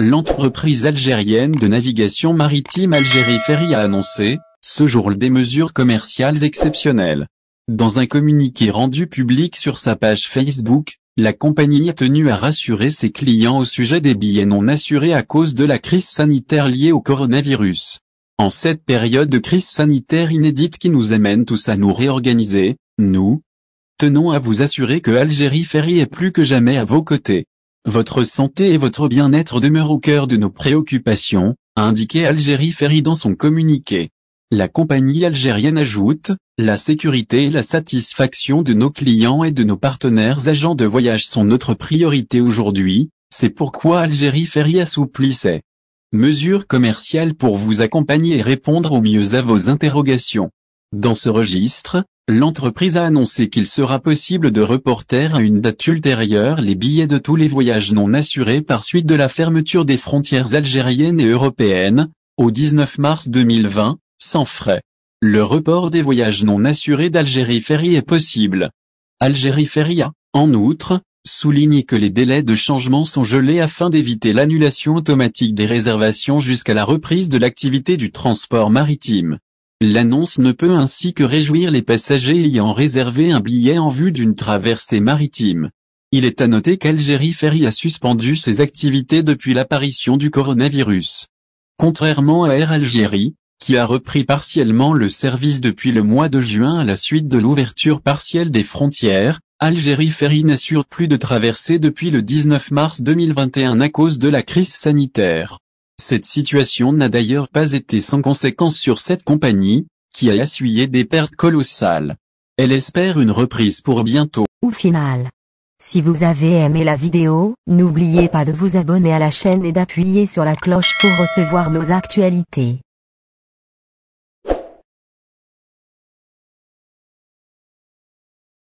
L'entreprise algérienne de navigation maritime Algérie Ferry a annoncé, ce jour des mesures commerciales exceptionnelles. Dans un communiqué rendu public sur sa page Facebook, la compagnie a tenu à rassurer ses clients au sujet des billets non assurés à cause de la crise sanitaire liée au coronavirus. En cette période de crise sanitaire inédite qui nous amène tous à nous réorganiser, nous tenons à vous assurer que Algérie Ferry est plus que jamais à vos côtés. Votre santé et votre bien-être demeurent au cœur de nos préoccupations, a indiqué Algérie Ferry dans son communiqué. La compagnie algérienne ajoute, la sécurité et la satisfaction de nos clients et de nos partenaires agents de voyage sont notre priorité aujourd'hui, c'est pourquoi Algérie Ferry assouplit mesures commerciales pour vous accompagner et répondre au mieux à vos interrogations. Dans ce registre, l'entreprise a annoncé qu'il sera possible de reporter à une date ultérieure les billets de tous les voyages non assurés par suite de la fermeture des frontières algériennes et européennes, au 19 mars 2020, sans frais. Le report des voyages non assurés d'Algérie Ferry est possible. Algérie Ferry a, en outre, souligné que les délais de changement sont gelés afin d'éviter l'annulation automatique des réservations jusqu'à la reprise de l'activité du transport maritime. L'annonce ne peut ainsi que réjouir les passagers ayant réservé un billet en vue d'une traversée maritime. Il est à noter qu'Algérie Ferry a suspendu ses activités depuis l'apparition du coronavirus. Contrairement à Air Algérie, qui a repris partiellement le service depuis le mois de juin à la suite de l'ouverture partielle des frontières, Algérie Ferry n'assure plus de traversée depuis le 19 mars 2021 à cause de la crise sanitaire. Cette situation n'a d'ailleurs pas été sans conséquence sur cette compagnie, qui a essuyé des pertes colossales. Elle espère une reprise pour bientôt. Ou final. Si vous avez aimé la vidéo, n'oubliez pas de vous abonner à la chaîne et d'appuyer sur la cloche pour recevoir nos actualités.